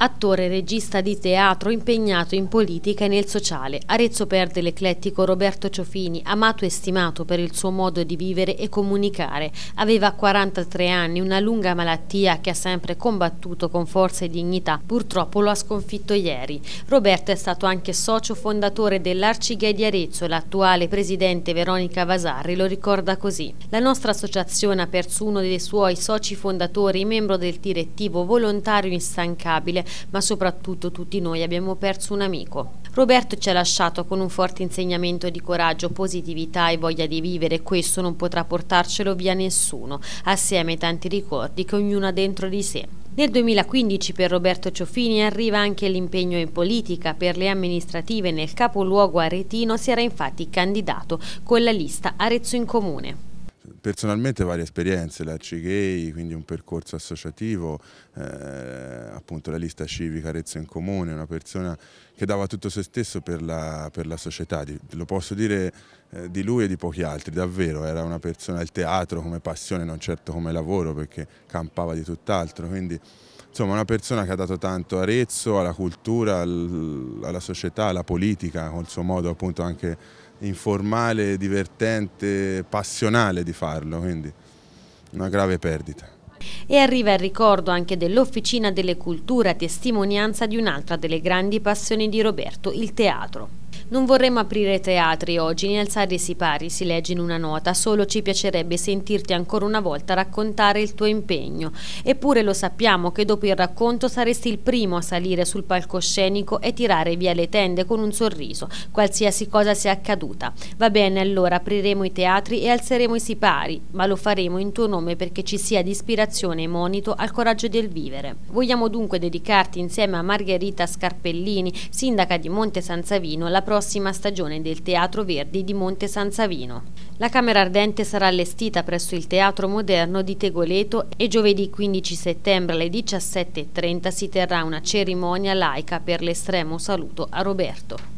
Attore e regista di teatro impegnato in politica e nel sociale, Arezzo perde l'eclettico Roberto Ciofini, amato e stimato per il suo modo di vivere e comunicare. Aveva 43 anni, una lunga malattia che ha sempre combattuto con forza e dignità. Purtroppo lo ha sconfitto ieri. Roberto è stato anche socio fondatore dell'Arcigay di Arezzo, l'attuale presidente Veronica Vasarri lo ricorda così. La nostra associazione ha perso uno dei suoi soci fondatori, membro del direttivo volontario instancabile ma soprattutto tutti noi abbiamo perso un amico. Roberto ci ha lasciato con un forte insegnamento di coraggio, positività e voglia di vivere, questo non potrà portarcelo via nessuno, assieme ai tanti ricordi che ognuno ha dentro di sé. Nel 2015 per Roberto Ciofini arriva anche l'impegno in politica. Per le amministrative nel capoluogo aretino si era infatti candidato con la lista Arezzo in Comune personalmente varie esperienze, l'ACGA, quindi un percorso associativo, eh, appunto la lista civica Arezzo in Comune, una persona che dava tutto se stesso per la, per la società, di, lo posso dire eh, di lui e di pochi altri, davvero, era una persona del teatro come passione, non certo come lavoro perché campava di tutt'altro, quindi insomma una persona che ha dato tanto a Arezzo, alla cultura, al, alla società, alla politica, col suo modo appunto anche informale, divertente, passionale di farlo, quindi una grave perdita. E arriva il ricordo anche dell'Officina delle Culture a testimonianza di un'altra delle grandi passioni di Roberto, il teatro. Non vorremmo aprire teatri oggi, né alzare i sipari, si legge in una nota, solo ci piacerebbe sentirti ancora una volta raccontare il tuo impegno. Eppure lo sappiamo che dopo il racconto saresti il primo a salire sul palcoscenico e tirare via le tende con un sorriso, qualsiasi cosa sia accaduta. Va bene, allora apriremo i teatri e alzeremo i sipari, ma lo faremo in tuo nome perché ci sia di ispirazione e monito al coraggio del vivere. Vogliamo dunque dedicarti insieme a Margherita Scarpellini, sindaca di Monte San Savino, la prossima prossima stagione del Teatro Verdi di Monte San Savino. La Camera Ardente sarà allestita presso il Teatro Moderno di Tegoleto e giovedì 15 settembre alle 17.30 si terrà una cerimonia laica per l'estremo saluto a Roberto.